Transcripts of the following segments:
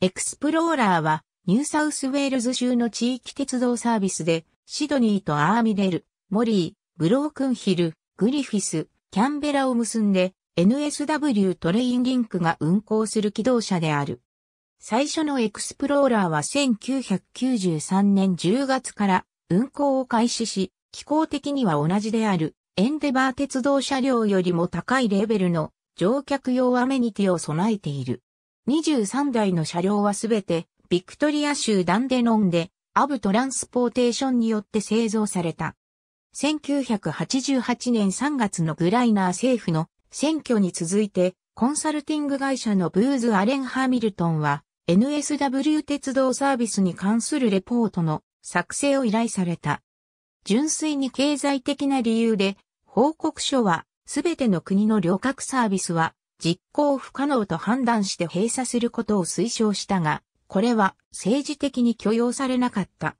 エクスプローラーはニューサウスウェールズ州の地域鉄道サービスでシドニーとアーミデル、モリー、ブロークンヒル、グリフィス、キャンベラを結んで NSW トレインリンクが運行する機動車である。最初のエクスプローラーは1993年10月から運行を開始し、機構的には同じであるエンデバー鉄道車両よりも高いレベルの乗客用アメニティを備えている。23台の車両はすべて、ビクトリア州ダンデノンで、アブトランスポーテーションによって製造された。1988年3月のグライナー政府の選挙に続いて、コンサルティング会社のブーズ・アレン・ハミルトンは、NSW 鉄道サービスに関するレポートの作成を依頼された。純粋に経済的な理由で、報告書は、すべての国の旅客サービスは、実行不可能と判断して閉鎖することを推奨したが、これは政治的に許容されなかった。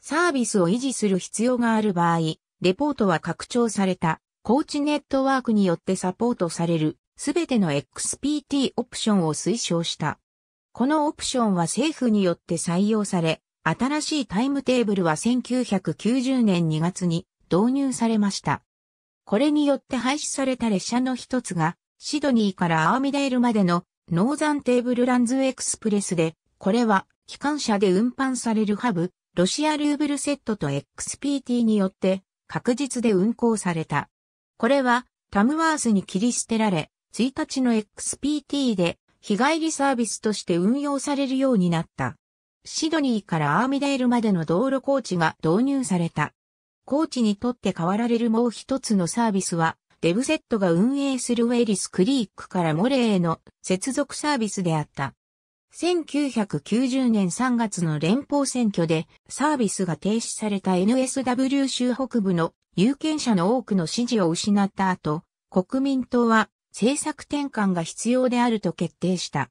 サービスを維持する必要がある場合、レポートは拡張された、コーチネットワークによってサポートされる、すべての XPT オプションを推奨した。このオプションは政府によって採用され、新しいタイムテーブルは1990年2月に導入されました。これによって廃止された列車の一つがシドニーからアーミデールまでのノーザンテーブルランズエクスプレスで、これは機関車で運搬されるハブ、ロシアルーブルセットと XPT によって確実で運行された。これはタムワースに切り捨てられ、1日の XPT で日帰りサービスとして運用されるようになった。シドニーからアーミデールまでの道路コーチが導入された。コーチにとって代わられるもう一つのサービスは、デブセットが運営するウェリスクリークからモレーへの接続サービスであった。1990年3月の連邦選挙でサービスが停止された NSW 州北部の有権者の多くの支持を失った後、国民党は政策転換が必要であると決定した。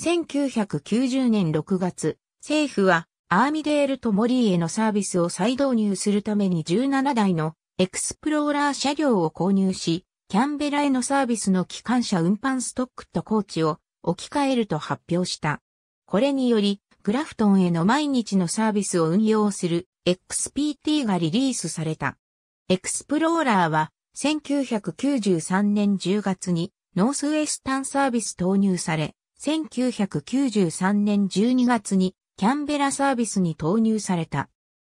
1990年6月、政府はアーミデールとモリーへのサービスを再導入するために17台のエクスプローラー車両を購入し、キャンベラへのサービスの機関車運搬ストックとコーチを置き換えると発表した。これにより、グラフトンへの毎日のサービスを運用する XPT がリリースされた。エクスプローラーは1993年10月にノースウェスタンサービス投入され、1993年12月にキャンベラサービスに投入された。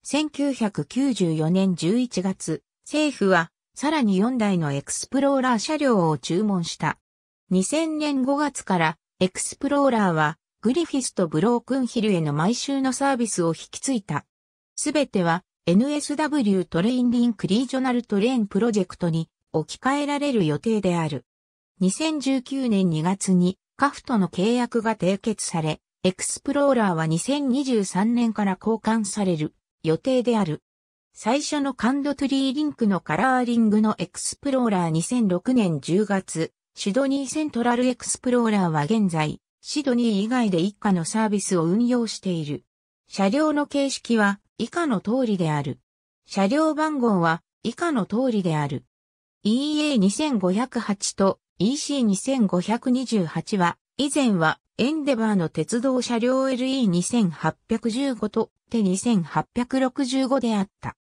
1994年11月、政府は、さらに4台のエクスプローラー車両を注文した。2000年5月から、エクスプローラーは、グリフィスとブロークンヒルへの毎週のサービスを引き継いだ。すべては NSW トレインリンクリージョナルトレインプロジェクトに置き換えられる予定である。2019年2月にカフとの契約が締結され、エクスプローラーは2023年から交換される予定である。最初のカンドトゥリーリンクのカラーリングのエクスプローラー2006年10月、シドニーセントラルエクスプローラーは現在、シドニー以外で一家のサービスを運用している。車両の形式は以下の通りである。車両番号は以下の通りである。EA2508 と EC2528 は、以前はエンデバーの鉄道車両 LE2815 と手2865であった。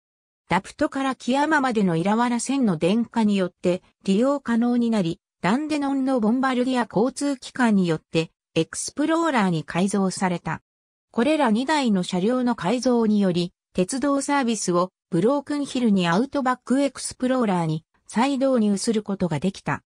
ダプトからキアマまでのイラワラ線の電化によって利用可能になり、ランデノンのボンバルディア交通機関によってエクスプローラーに改造された。これら2台の車両の改造により、鉄道サービスをブロークンヒルにアウトバックエクスプローラーに再導入することができた。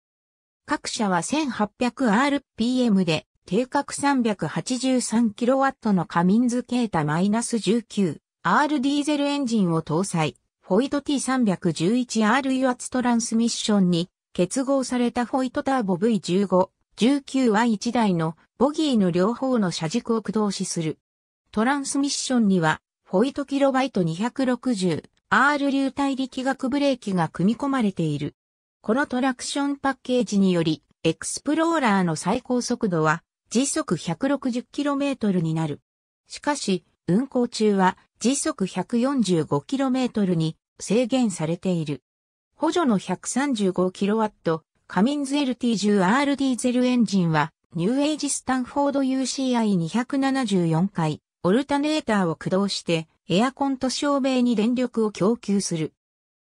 各社は 1800rpm で定格 383kW のカミンズケータ -19R ディーゼルエンジンを搭載。フォイト T311R 油圧トランスミッションに結合されたフォイトターボ V15、19Y1 台のボギーの両方の車軸を駆動しする。トランスミッションにはフォイトキロバイト 260R 流体力学ブレーキが組み込まれている。このトラクションパッケージにより、エクスプローラーの最高速度は時速 160km になる。しかし、運行中は時速 145km に制限されている。補助の 135kW カミンズ LT10R ディーゼルエンジンはニューエイジスタンフォード UCI274 回オルタネーターを駆動してエアコンと照明に電力を供給する。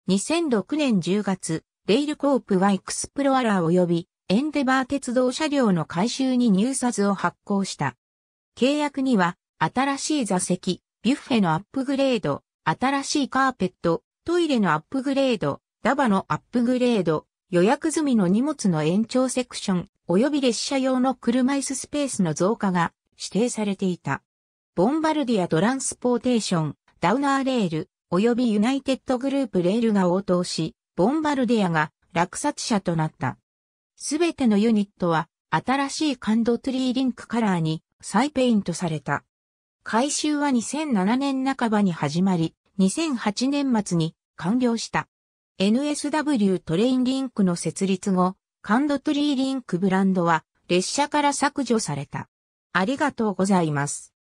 2006年10月、レイルコープはエクスプロアラー及びエンデバー鉄道車両の改修に入札を発行した。契約には新しい座席、ビュッフェのアップグレード、新しいカーペット、トイレのアップグレード、ダバのアップグレード、予約済みの荷物の延長セクション、及び列車用の車椅子スペースの増加が指定されていた。ボンバルディアトランスポーテーション、ダウナーレール、及びユナイテッドグループレールが応答し、ボンバルディアが落札者となった。すべてのユニットは新しい感度トリーリンクカラーに再ペイントされた。改修は2007年半ばに始まり、2008年末に完了した。NSW トレインリンクの設立後、カンドトリーリンクブランドは列車から削除された。ありがとうございます。